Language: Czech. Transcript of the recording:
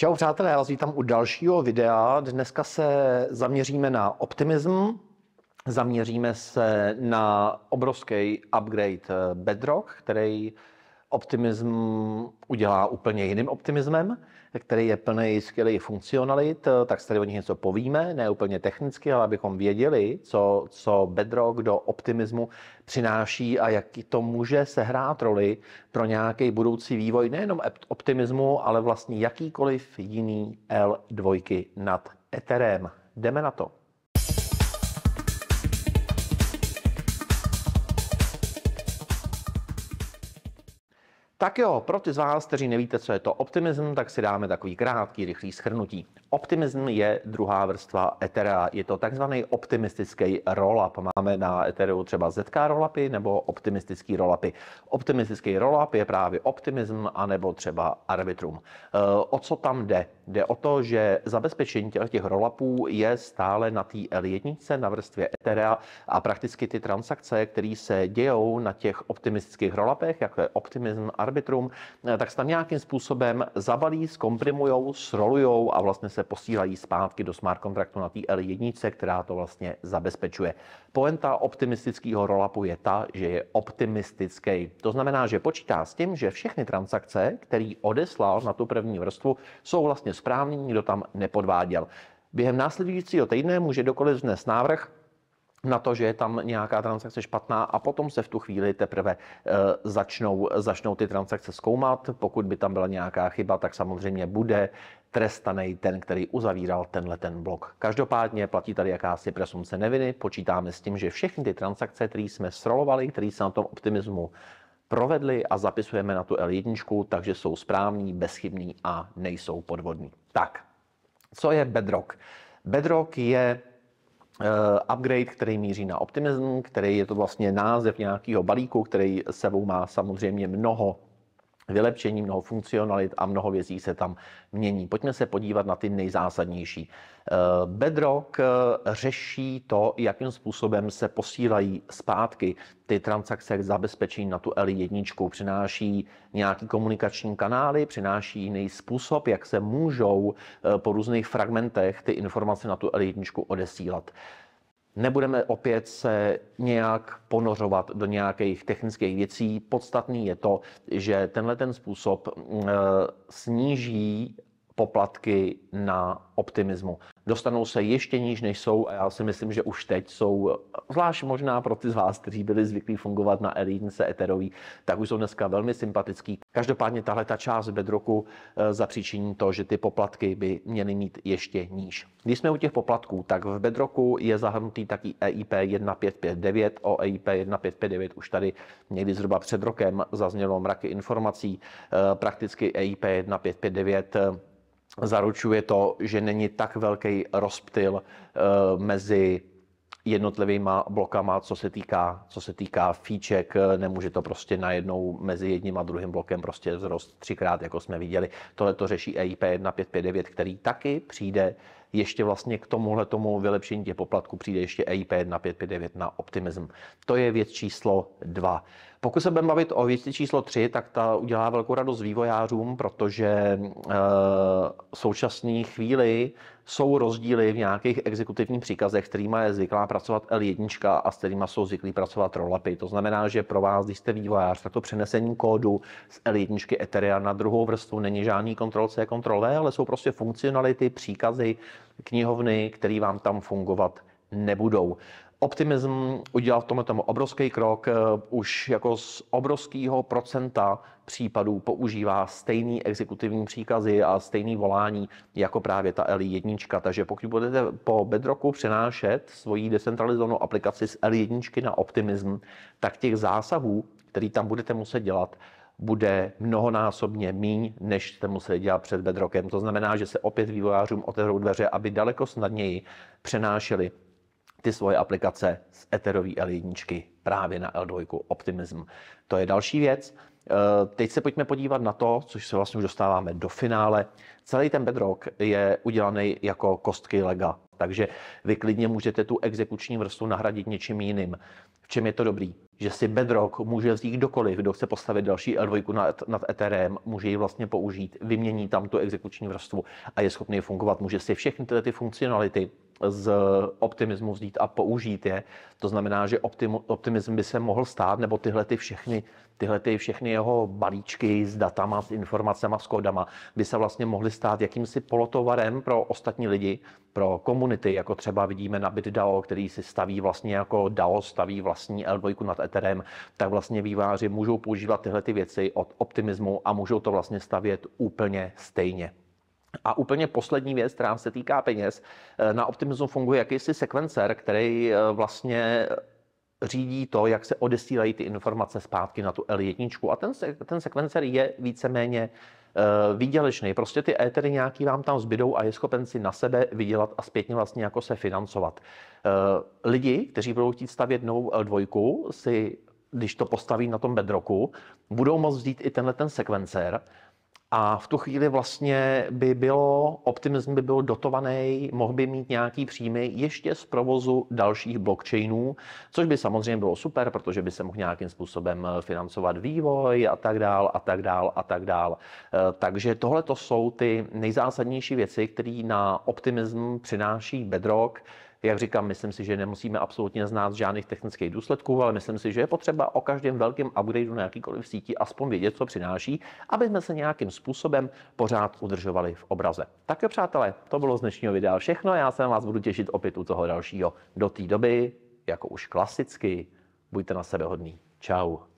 Čau přátelé, já vás vítám u dalšího videa. Dneska se zaměříme na optimism, zaměříme se na obrovský upgrade eh, Bedrock, který optimism udělá úplně jiným optimismem, který je plný skvělý funkcionalit, eh, tak si tady o nich něco povíme, ne úplně technicky, ale abychom věděli, co, co bedrock do optimismu přináší a jaký to může sehrát roli pro nějaký budoucí vývoj nejenom optimismu, ale vlastně jakýkoliv jiný L2 nad Ethereum. Jdeme na to. Tak jo, pro ty z vás, kteří nevíte, co je to optimism, tak si dáme takový krátký, rychlý schrnutí. Optimism je druhá vrstva Ethera. Je to takzvaný optimistický rollup. Máme na Ethereum třeba ZK rollupy nebo optimistický rollupy. Optimistický rollup je právě optimism anebo třeba arbitrum. Eh, o co tam jde? Jde o to, že zabezpečení těch, rollupů je stále na té L1, na vrstvě Ethera a prakticky ty transakce, které se dějou na těch optimistických rollupech, jako je optimism, arbitrum, eh, tak se tam nějakým způsobem zabalí, zkomprimujou, srolujou a vlastně se posílají zpátky do smart kontraktu na té L1, která to vlastně zabezpečuje. Poenta optimistického rolapu je ta, že je optimistický. To znamená, že počítá s tím, že všechny transakce, který odeslal na tu první vrstvu, jsou vlastně správný, nikdo tam nepodváděl. Během následujícího týdne může dokoliv vznes návrh, na to, že je tam nějaká transakce špatná a potom se v tu chvíli teprve eh, začnou, začnou ty transakce zkoumat. Pokud by tam byla nějaká chyba, tak samozřejmě bude trestaný ten, který uzavíral tenhle ten blok. Každopádně platí tady jakási presumce neviny, počítáme s tím, že všechny ty transakce, které jsme srolovali, které se na tom optimismu provedli a zapisujeme na tu L1, takže jsou správní, bezchybní a nejsou podvodní. Tak, co je Bedrock? Bedrock je Eh, upgrade, který míří na optimism, který je to vlastně název nějakého balíku, který sebou má samozřejmě mnoho vylepšení, mnoho funkcionalit a mnoho věcí se tam mění. Pojďme se podívat na ty nejzásadnější. Eh, Bedrock eh, řeší to, jakým způsobem se posílají zpátky ty transakce k zabezpečení na tu L1. Přináší nějaký komunikační kanály, přináší jiný způsob, jak se můžou eh, po různých fragmentech ty informace na tu L1 odesílat. Nebudeme opět se nějak ponořovat do nějakých technických věcí. Podstatný je to, že tenhle ten způsob eh, sníží poplatky na optimismu dostanou se ještě níž, než jsou a já si myslím, že už teď jsou, zvlášť možná pro ty z vás, kteří byli zvyklí fungovat na elitnice eterový, tak už jsou dneska velmi sympatický. Každopádně tahle ta část bedroku eh, zapříčiní to, že ty poplatky by měly mít ještě níž. Když jsme u těch poplatků, tak v bedroku je zahrnutý taky EIP 1559. O EIP 1559 už tady někdy zhruba před rokem zaznělo mraky informací. Eh, prakticky EIP 1559 zaručuje to, že není tak velký rozptyl eh, mezi jednotlivýma blokama, co se týká, co se týká fíček, nemůže to prostě najednou mezi jedním a druhým blokem prostě vzrost třikrát, jako jsme viděli. Tohle to řeší EIP 1559, který taky přijde ještě vlastně k tomuhle tomu vylepšení těch poplatků přijde ještě EIP 1559 na optimism. To je věc číslo 2. Pokud se budeme bavit o věci číslo 3, tak ta udělá velkou radost vývojářům, protože eh, v současné chvíli jsou rozdíly v nějakých exekutivních příkazech, kterými je zvyklá pracovat L1 a s kterými jsou zvyklí pracovat rollupy. To znamená, že pro vás, když jste vývojář, tak to přenesení kódu z L1 Ethereum na druhou vrstvu není žádný kontrol C, kontrol V, ale jsou prostě funkcionality, příkazy, knihovny, které vám tam fungovat nebudou. Optimism udělal v tomhle tomu obrovský krok, eh, už jako z obrovského procenta případů používá stejný exekutivní příkazy a stejný volání jako právě ta L 1. Takže pokud budete po Bedroku přenášet svoji decentralizovanou aplikaci z L 1 na Optimism, tak těch zásahů, který tam budete muset dělat, bude mnohonásobně míň, než jste museli dělat před bedrokem. To znamená, že se opět vývojářům otevřou dveře, aby daleko snadněji přenášeli ty svoje aplikace z Etherový L1 právě na L2 Optimism. To je další věc. Eh, teď se pojďme podívat na to, což se vlastně už dostáváme do finále. Celý ten bedrock je udělaný jako kostky lega, takže vy klidně můžete tu exekuční vrstvu nahradit něčím jiným. V čem je to dobrý? Že si bedrock může vzít kdokoliv, kdo chce postavit další L2 nad, nad může ji vlastně použít, vymění tam tu exekuční vrstvu a je schopný fungovat. Může si všechny tyhle ty funkcionality z optimismu vzít a použít je. To znamená, že optim, optimism by se mohl stát, nebo tyhle ty všechny, tyhle ty všechny jeho balíčky s datama, s informacemi, s kódama, by se vlastně mohly stát jakýmsi polotovarem pro ostatní lidi, pro komunity, jako třeba vidíme na BitDAO, který si staví vlastně jako DAO, staví vlastní L2 nad Etherem, tak vlastně výváři můžou používat tyhle ty věci od optimismu a můžou to vlastně stavět úplně stejně. A úplně poslední věc, která se týká peněz, eh, na Optimism funguje jakýsi sekvencer, který eh, vlastně eh, řídí to, jak se odesílají ty informace zpátky na tu L1. A ten, ten sekvencer je víceméně výdělečný. Prostě ty étery nějaký vám tam zbydou a je schopen si na sebe vydělat a zpětně vlastně jako se financovat. lidi, kteří budou chtít stavět novou L2, si když to postaví na tom bedroku, budou moct vzít i tenhle ten sekvencer a v tu chvíli vlastně by bylo, optimism by byl dotovaný, mohl by mít nějaký příjmy ještě z provozu dalších blockchainů, což by samozřejmě bylo super, protože by se mohl nějakým způsobem eh, financovat vývoj a tak dál a tak dál a tak dál. Eh, takže tohle to jsou ty nejzásadnější věci, které na optimism přináší bedrock, jak říkám, myslím si, že nemusíme absolutně znát žádných technických důsledků, ale myslím si, že je potřeba o každém velkém upgradeu na jakýkoliv síti aspoň vědět, co přináší, aby jsme se nějakým způsobem pořád udržovali v obraze. Tak jo, přátelé, to bylo z dnešního videa všechno. Já se na vás budu těšit opět u toho dalšího. Do té doby, jako už klasicky, buďte na sebe hodní. Ciao.